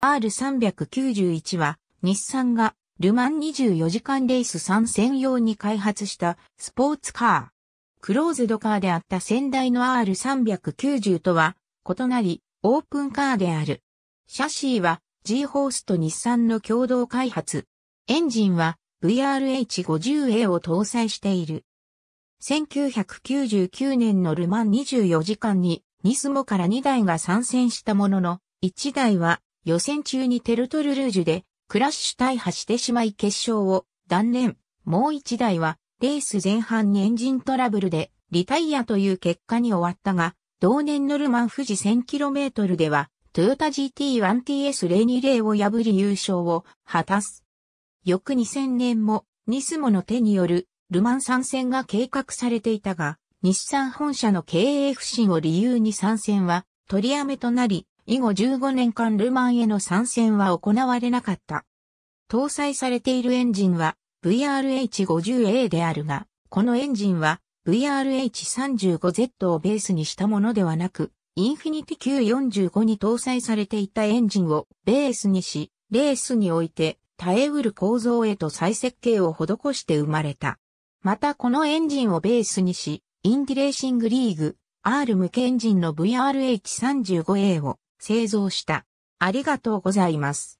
R391 は、日産が、ルマン24時間レース参戦用に開発したスポーツカー。クローズドカーであった先代の R390 とは異なりオープンカーである。シャシーは G ホースと日産の共同開発。エンジンは VRH50A を搭載している。1999年のルマン24時間にニスモから2台が参戦したものの、1台は予選中にテルトルルージュでクラッシュ大破してしまい決勝を断念。もう一台はレース前半にエンジントラブルでリタイアという結果に終わったが、同年のルマン富士 1000km ではトヨタ GT1TS020 を破り優勝を果たす。翌2000年もニスモの手によるルマン参戦が計画されていたが、日産本社の経営不振を理由に参戦は取りやめとなり、以後15年間ルマンへの参戦は行われなかった。搭載されているエンジンは VRH50A であるが、このエンジンは VRH35Z をベースにしたものではなく、インフィニティ Q45 に搭載されていたエンジンをベースにし、レースにおいて耐えうる構造へと再設計を施して生まれた。またこのエンジンをベースにし、インディレーシングリーグ R 向けエンジンの VRH35A を製造した。ありがとうございます。